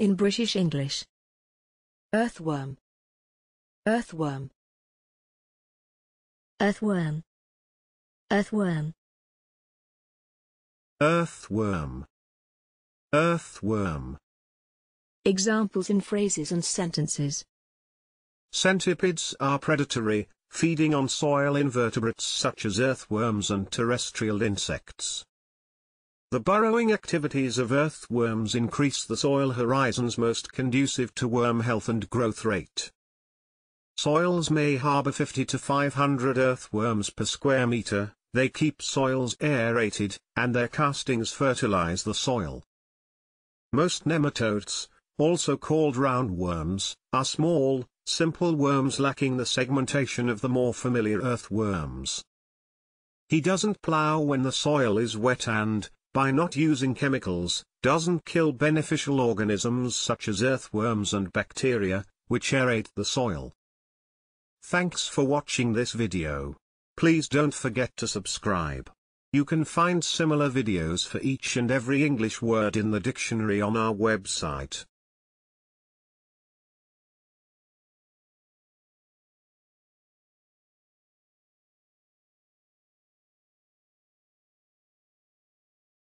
In British English. Earthworm. Earthworm. Earthworm. Earthworm. Earthworm. Earthworm. Examples in phrases and sentences. Centipedes are predatory, feeding on soil invertebrates such as earthworms and terrestrial insects. The burrowing activities of earthworms increase the soil horizons most conducive to worm health and growth rate. Soils may harbor 50 to 500 earthworms per square meter, they keep soils aerated, and their castings fertilize the soil. Most nematodes, also called roundworms, are small, simple worms lacking the segmentation of the more familiar earthworms. He doesn't plow when the soil is wet and, by not using chemicals, doesn't kill beneficial organisms such as earthworms and bacteria, which aerate the soil. Thanks for watching this video. Please don't forget to subscribe. You can find similar videos for each and every English word in the dictionary on our website.